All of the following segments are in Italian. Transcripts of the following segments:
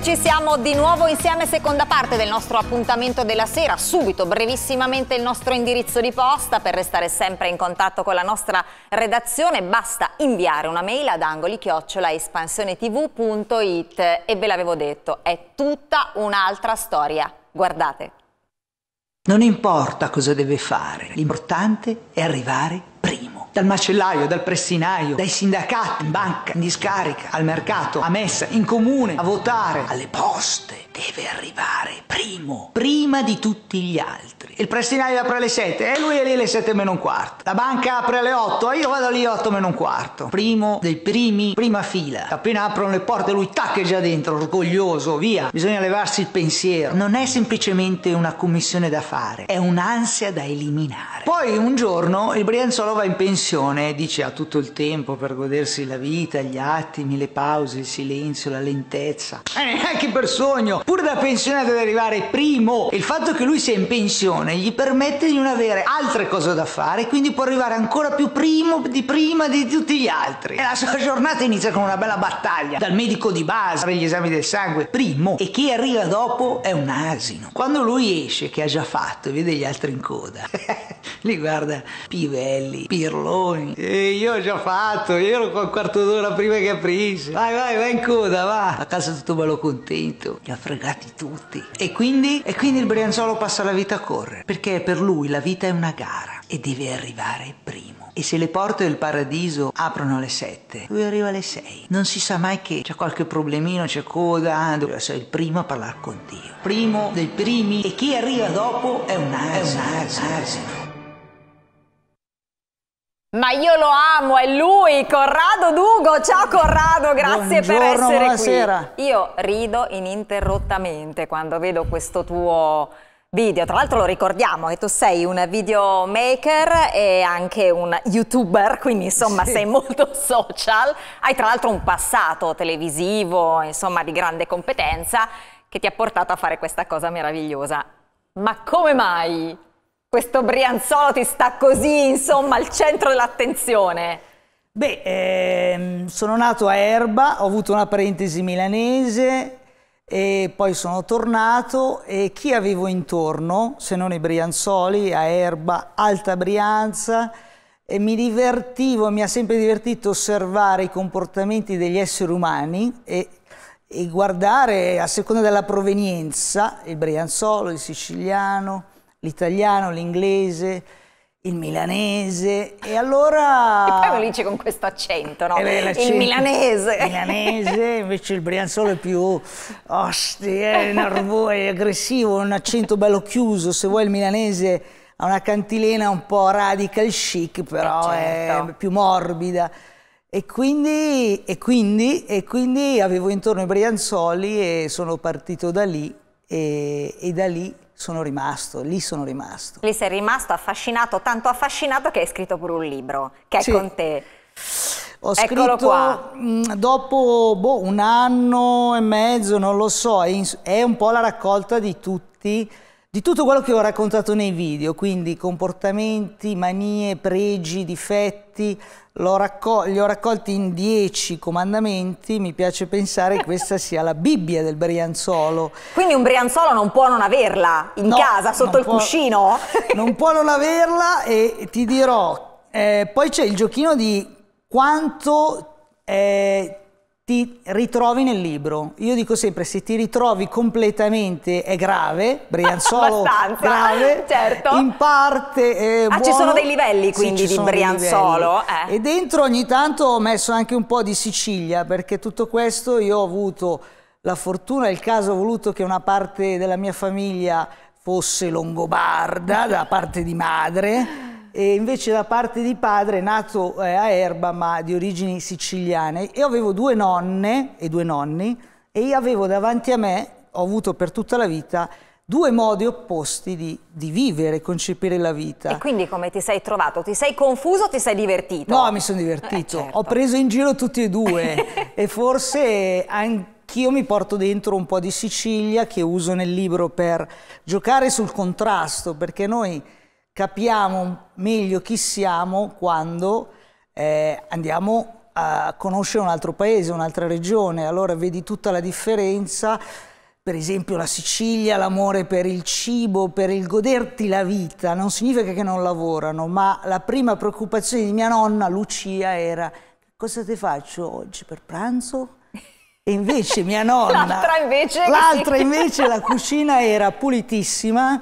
Eccoci, siamo di nuovo insieme, seconda parte del nostro appuntamento della sera. Subito, brevissimamente, il nostro indirizzo di posta. Per restare sempre in contatto con la nostra redazione basta inviare una mail ad angoli-espansionetv.it e ve l'avevo detto, è tutta un'altra storia. Guardate. Non importa cosa deve fare, l'importante è arrivare prima dal macellaio, dal pressinaio, dai sindacati, in banca, in discarica, al mercato, a messa, in comune, a votare, alle poste. Deve arrivare primo, prima di tutti gli altri. Il pressinaio apre alle 7 e lui è lì alle 7 meno un quarto. La banca apre alle 8 e io vado lì alle 8 meno un quarto. Primo dei primi, prima fila. Appena aprono le porte lui tac già dentro, orgoglioso, via. Bisogna levarsi il pensiero. Non è semplicemente una commissione da fare, è un'ansia da eliminare. Poi un giorno il Brianzolo va in pensione pensione dice ha tutto il tempo per godersi la vita, gli attimi, le pause, il silenzio, la lentezza. E eh, neanche per sogno, pure da pensionato deve arrivare primo. E il fatto che lui sia in pensione gli permette di non avere altre cose da fare, quindi può arrivare ancora più primo di prima di tutti gli altri. E la sua giornata inizia con una bella battaglia, dal medico di base per gli esami del sangue, primo. E chi arriva dopo è un asino. Quando lui esce, che ha già fatto, vede gli altri in coda, li guarda Pivelli, Pirlo pantaloni. E io ho già fatto, io ero qua un quarto d'ora prima che aprisse. Vai, vai, vai in coda, va. A casa tutto bello contento, li ha fregati tutti. E quindi, e quindi il Brianzolo passa la vita a correre, perché per lui la vita è una gara e deve arrivare primo. E se le porte del paradiso aprono alle 7, lui arriva alle 6. Non si sa mai che c'è qualche problemino, c'è coda, deve essere il primo a parlare con Dio. Primo dei primi e chi arriva dopo è un asino. È un asino. Ma io lo amo, è lui, Corrado Dugo. Ciao Corrado, grazie Buongiorno, per essere buonasera. qui. Io rido ininterrottamente quando vedo questo tuo video. Tra l'altro lo ricordiamo che tu sei un videomaker e anche un youtuber, quindi insomma sì. sei molto social. Hai tra l'altro un passato televisivo, insomma di grande competenza che ti ha portato a fare questa cosa meravigliosa. Ma come mai questo Brianzolo ti sta così, insomma, al centro dell'attenzione? Beh, ehm, sono nato a Erba, ho avuto una parentesi milanese e poi sono tornato e chi avevo intorno, se non i Brianzoli, a Erba, Alta Brianza, e mi divertivo, mi ha sempre divertito osservare i comportamenti degli esseri umani e, e guardare a seconda della provenienza, il brianzolo, il siciliano, l'italiano, l'inglese, il milanese e allora... E poi lo dice con questo accento, no? Eh, il milanese! Il milanese, invece il brianzolo è più osti, è nervoso, è aggressivo, un accento bello chiuso, se vuoi il milanese ha una cantilena un po' radical chic, però eh, certo. è più morbida. E quindi, e, quindi, e quindi avevo intorno i brianzoli e sono partito da lì e, e da lì sono rimasto, lì sono rimasto. Lì sei rimasto affascinato, tanto affascinato che hai scritto pure un libro, che è sì. con te. Ho Eccolo scritto qua. Mm, dopo boh, un anno e mezzo, non lo so, è un po' la raccolta di tutti di tutto quello che ho raccontato nei video, quindi comportamenti, manie, pregi, difetti, ho li ho raccolti in dieci comandamenti, mi piace pensare che questa sia la Bibbia del Brianzolo. Quindi un Brianzolo non può non averla in no, casa, sotto il può, cuscino? non può non averla e ti dirò, eh, poi c'è il giochino di quanto... Eh, ti ritrovi nel libro. Io dico sempre, se ti ritrovi completamente è grave, Brianzolo grave, certo. in parte è Ah, buono. ci sono dei livelli quindi sì, di Brianzolo. Eh. E dentro ogni tanto ho messo anche un po' di Sicilia, perché tutto questo io ho avuto la fortuna, il caso ho voluto che una parte della mia famiglia fosse longobarda da parte di madre e invece da parte di padre nato eh, a Erba ma di origini siciliane. Io avevo due nonne e due nonni e io avevo davanti a me, ho avuto per tutta la vita, due modi opposti di, di vivere, concepire la vita. E quindi come ti sei trovato? Ti sei confuso o ti sei divertito? No, mi sono divertito. Eh, certo. Ho preso in giro tutti e due e forse anch'io mi porto dentro un po' di Sicilia che uso nel libro per giocare sul contrasto, perché noi capiamo meglio chi siamo quando eh, andiamo a conoscere un altro paese, un'altra regione, allora vedi tutta la differenza, per esempio la Sicilia, l'amore per il cibo, per il goderti la vita, non significa che non lavorano, ma la prima preoccupazione di mia nonna Lucia era cosa ti faccio oggi per pranzo? E invece mia nonna... l'altra invece... L'altra invece la cucina era pulitissima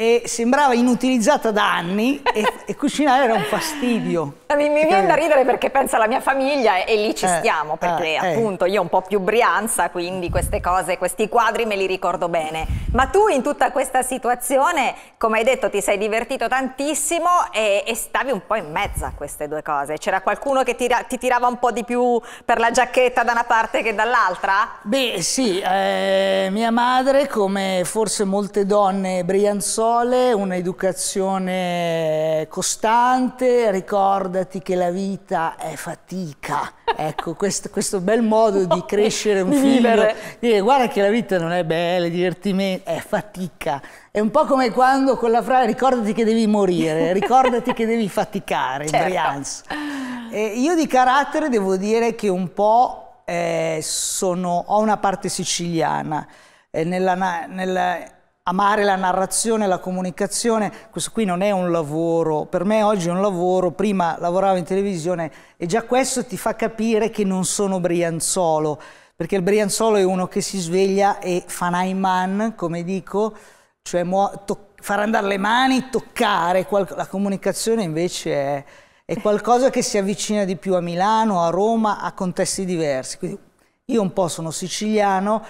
e sembrava inutilizzata da anni e, e cucinare era un fastidio. Mi, mi viene da eh. ridere perché pensa alla mia famiglia e, e lì ci eh, stiamo, eh, perché eh, appunto io ho un po' più brianza, quindi queste cose, questi quadri me li ricordo bene. Ma tu in tutta questa situazione, come hai detto, ti sei divertito tantissimo e, e stavi un po' in mezzo a queste due cose. C'era qualcuno che tira, ti tirava un po' di più per la giacchetta da una parte che dall'altra? Beh sì, eh, mia madre, come forse molte donne brianzone, sole, un'educazione costante, ricordati che la vita è fatica. Ecco, questo, questo bel modo di crescere un di figlio, dire guarda che la vita non è bella, è divertimento, è fatica. È un po' come quando con la frase ricordati che devi morire, ricordati che devi faticare, in certo. Brianza. io di carattere devo dire che un po' eh, sono, ho una parte siciliana. Eh, nella, nella amare la narrazione, la comunicazione, questo qui non è un lavoro, per me oggi è un lavoro, prima lavoravo in televisione e già questo ti fa capire che non sono Brianzolo, perché il Brianzolo è uno che si sveglia e fa Naiman, come dico, cioè far andare le mani, toccare, la comunicazione invece è, è qualcosa che si avvicina di più a Milano, a Roma, a contesti diversi. Quindi io un po' sono siciliano,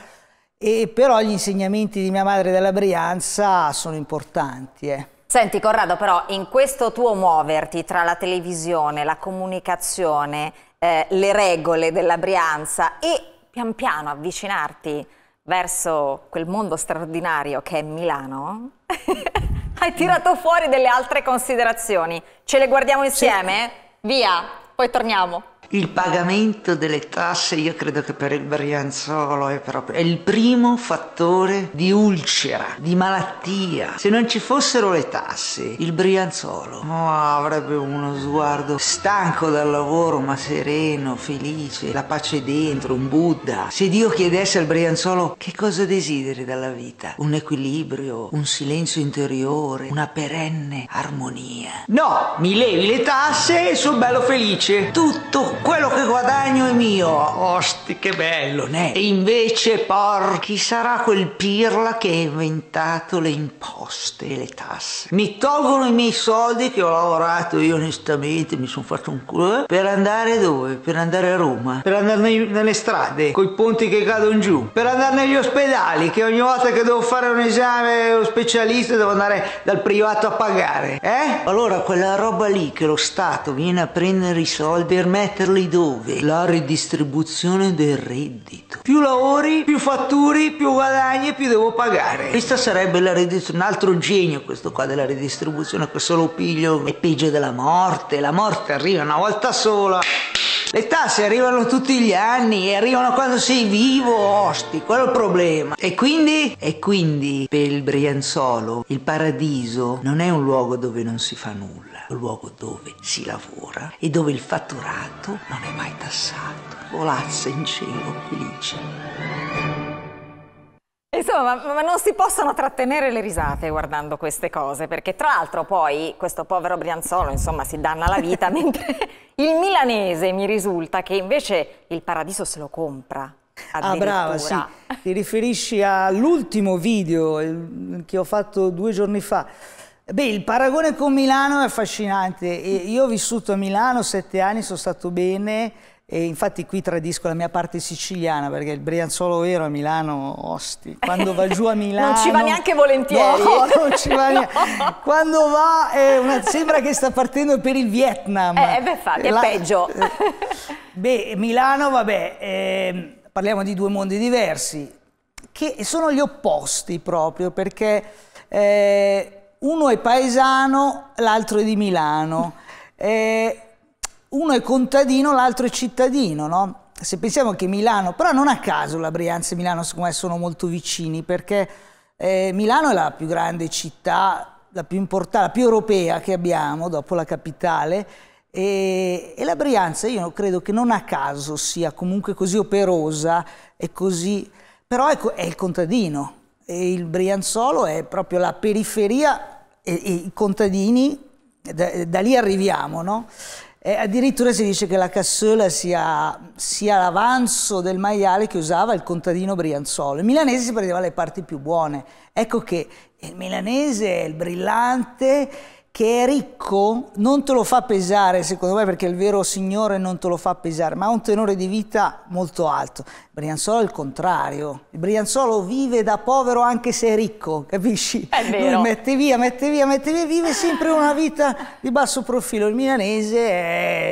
e però gli insegnamenti di mia madre della Brianza sono importanti. Eh. Senti Corrado, però in questo tuo muoverti tra la televisione, la comunicazione, eh, le regole della Brianza e pian piano avvicinarti verso quel mondo straordinario che è Milano, hai tirato fuori delle altre considerazioni. Ce le guardiamo insieme? Sì. Via, poi torniamo. Il pagamento delle tasse io credo che per il Brianzolo è proprio è il primo fattore di ulcera, di malattia. Se non ci fossero le tasse, il Brianzolo oh, avrebbe uno sguardo stanco dal lavoro ma sereno, felice, la pace dentro, un Buddha. Se Dio chiedesse al Brianzolo che cosa desideri dalla vita, un equilibrio, un silenzio interiore, una perenne armonia. No, mi levi le tasse e sono bello felice. Tutto quello che guadagno è mio. Osti, che bello, ne? E invece, por, chi sarà quel pirla che ha inventato le imposte e le tasse? Mi tolgono i miei soldi che ho lavorato io onestamente, mi sono fatto un culo, eh? per andare dove? Per andare a Roma, per andare nei, nelle strade, coi ponti che cadono giù, per andare negli ospedali, che ogni volta che devo fare un esame, lo specialista, devo andare dal privato a pagare, eh? Allora quella roba lì che lo Stato viene a prendere i soldi per mettere metterli dove? La ridistribuzione del reddito. Più lavori, più fatturi, più guadagni, più devo pagare. Questa sarebbe la ridistribuzione. Un altro genio questo qua della ridistribuzione, questo lo piglio è peggio della morte. La morte arriva una volta sola. Le tasse arrivano tutti gli anni e arrivano quando sei vivo, osti, quello è il problema. E quindi? E quindi per il Brianzolo il paradiso non è un luogo dove non si fa nulla, è un luogo dove si lavora e dove il fatturato non è mai tassato. Volazza in cielo, felice. Insomma, ma non si possono trattenere le risate guardando queste cose, perché tra l'altro poi questo povero Brianzolo, insomma, si danna la vita, mentre il milanese mi risulta che invece il paradiso se lo compra. Ah brava, sì. Ti riferisci all'ultimo video che ho fatto due giorni fa. Beh, il paragone con Milano è affascinante. Io ho vissuto a Milano sette anni, sono stato bene, e infatti qui tradisco la mia parte siciliana perché il brianzolo vero a Milano, osti, quando va giù a Milano... non ci va neanche volentieri. No, non ci va neanche. Quando va una, sembra che sta partendo per il Vietnam. Eh, eh beh, infatti, la, è peggio. Eh, beh, Milano, vabbè, eh, parliamo di due mondi diversi, che sono gli opposti proprio perché eh, uno è paesano, l'altro è di Milano. Eh, uno è contadino, l'altro è cittadino, no? Se pensiamo che Milano, però non a caso la Brianza e Milano secondo me sono molto vicini, perché eh, Milano è la più grande città, la più importante, la più europea che abbiamo, dopo la capitale, e, e la Brianza io credo che non a caso sia comunque così operosa e così... Però è, ecco, è il contadino, e il Brianzolo è proprio la periferia e, e i contadini, da, da lì arriviamo, no? E addirittura si dice che la cassola sia, sia l'avanzo del maiale che usava il contadino Brianzolo. Il milanese si prendeva le parti più buone. Ecco che il milanese, è il brillante, che è ricco non te lo fa pesare, secondo me, perché il vero signore non te lo fa pesare, ma ha un tenore di vita molto alto. Brianzolo è il contrario. Il Brianzolo vive da povero anche se è ricco, capisci? È vero. Lui mette via, mette via, mette via, vive sempre una vita di basso profilo. Il milanese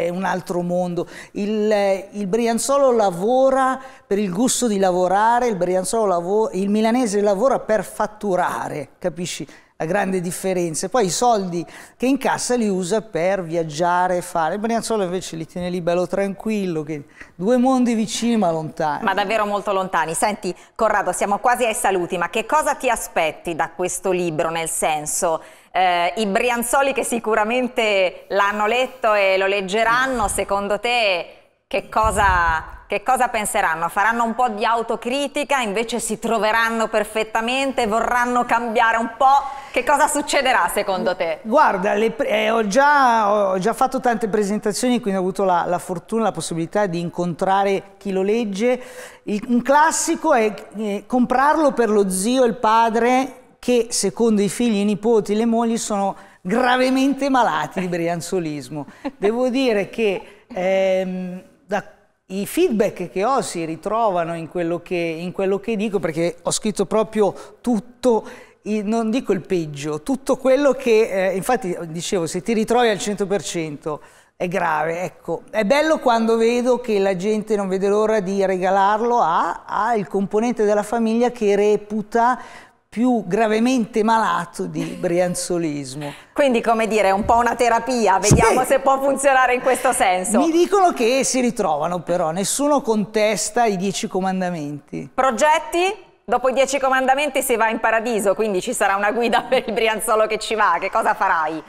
è un altro mondo. Il, eh, il Brianzolo lavora per il gusto di lavorare, il, il milanese lavora per fatturare, capisci? la grande differenza. Poi i soldi che incassa li usa per viaggiare e fare. Il Brianzolo invece li tiene lì bello tranquillo, che due mondi vicini ma lontani. Ma davvero molto lontani. Senti, Corrado, siamo quasi ai saluti, ma che cosa ti aspetti da questo libro? Nel senso, eh, i Brianzoli che sicuramente l'hanno letto e lo leggeranno, secondo te che cosa, che cosa, penseranno? Faranno un po' di autocritica, invece si troveranno perfettamente, vorranno cambiare un po'? che cosa succederà secondo te? Guarda, le, eh, ho, già, ho, già, fatto tante presentazioni, quindi ho avuto la, la fortuna, la possibilità di incontrare chi lo legge. Il, un classico è eh, comprarlo per lo zio e il padre che secondo i figli, i nipoti, le mogli sono gravemente malati di brianzolismo. Devo dire che ehm, da, i feedback che ho si ritrovano in quello che, in quello che dico perché ho scritto proprio tutto non dico il peggio, tutto quello che, eh, infatti dicevo, se ti ritrovi al 100% è grave, ecco. È bello quando vedo che la gente non vede l'ora di regalarlo al componente della famiglia che reputa più gravemente malato di brianzolismo. Quindi, come dire, è un po' una terapia, vediamo sì. se può funzionare in questo senso. Mi dicono che si ritrovano però, nessuno contesta i dieci comandamenti. Progetti? dopo i dieci comandamenti si va in paradiso, quindi ci sarà una guida per il Brianzolo che ci va, che cosa farai?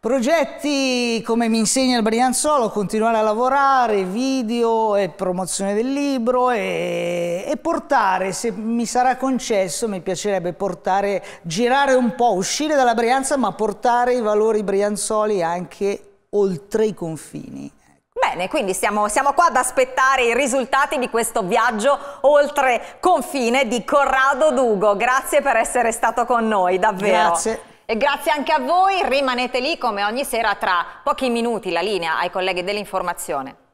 Progetti come mi insegna il Brianzolo, continuare a lavorare, video e promozione del libro e, e, portare, se mi sarà concesso, mi piacerebbe portare, girare un po', uscire dalla Brianza ma portare i valori brianzoli anche oltre i confini. Bene, quindi siamo, siamo, qua ad aspettare i risultati di questo viaggio oltre confine di Corrado Dugo. Grazie per essere stato con noi, davvero. Grazie. E grazie anche a voi, rimanete lì come ogni sera tra pochi minuti la linea ai colleghi dell'informazione.